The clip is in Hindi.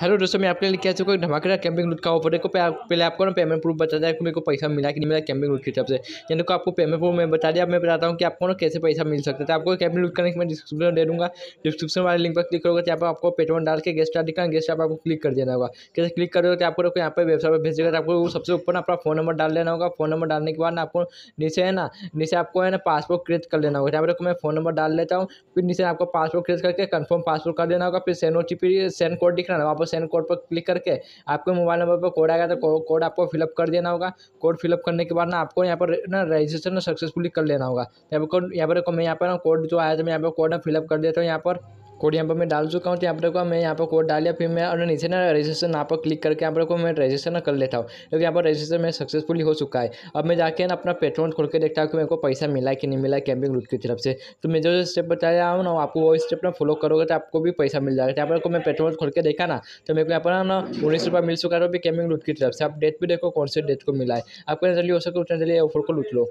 हेलो दोस्तों मैं आपके लिए कैसे कोई धमाकेदार कैंपिंग रूट का ऑफर देखो पहले आपको ना पेमेंट प्रूफ बता दें कि मेरे को पैसा मिला कि नहीं मिला कैंपिंग लूट की तरफ से यानी को आपको पेमेंट प्रूफ मैं बता दिया मैं बताता हूँ कि आपको ना कैसे पैसा मिल सकता है तो आपको कैंपिंग लूट करने के मैं डिस्क्रिप्शन दे दूँगा डिस्क्रिप्शन वाले लिंक पर क्लिक करोगे तो यहाँ पर आपको पेट्रोल डाल के गेस्ट स्टार्ट दिखाएंगे गेस्ट आपको क्लिक कर देना होगा कैसे क्लिक करोगे तो आपको यहाँ पर वेबसाइट पर भेज देगा तो आपको सबसे ऊपर ना अपना फोन नंबर डाल लेना होगा फोन नंबर डालने के बाद ना आपको नीचे है ना नीचे आपको है ना पासपोर्ट क्रिएट कर लेना होगा यहाँ पर मैं फोन नंबर डाल लेता हूँ फिर नीचे आपको पासपोर्ट क्रिएट करके कन्फर्म पासपोर्ट कर देना होगा फिर सेंड ओ टी सेन कोड दिखाना रहा वापस पर सेंड कोड पर क्लिक करके आपके मोबाइल नंबर पर कोड आएगा तो कोड आपको फिलअप कर देना होगा कोड फिलअप करने के बाद ना आपको यहाँ पर ना रजिस्ट्रेशन सक्सेसफुली कर लेना होगा तो यहाँ पर यहाँ पर मैं यहाँ पर कोड जो आया था मैं यहाँ पर कोड फिलअप कर देता हूँ यहाँ पर कोड यहाँ पर मैं डाल चुका हूँ तो यहाँ पर को मैं यहाँ पर कोड डाल लिया फिर मैं और नीचे ना रजिस्ट्रेशन यहाँ पर क्लिक करके यहाँ पर को मैं रजिस्ट्रेशन कर लेता हूँ क्योंकि यहाँ पर रजिस्ट्रेशन मैं सक्सेसफुली हो चुका है अब मैं जाके ना अपना पेट्रोल खोल के देखता हूँ कि मेरे को पैसा मिला कि नहीं मिला कैंपिंग रूट की तरफ से तो मैं जो स्टेप बता रहा हूँ ना आपको वो स्टेप ना फॉलो करोगे तो आपको भी पैसा मिल जाएगा तो यहाँ पर को मैं पेट्रोल खोल के देखा ना तो मेरे को यहाँ पर ना उन्नीस रुपये मिल चुका है कैंपिंग तो रूट की तरफ से आप डेट भी देखो कौन से डेट को मिला है आपको जल्दी हो सके उतना जल्दी ऑफर को लूट लो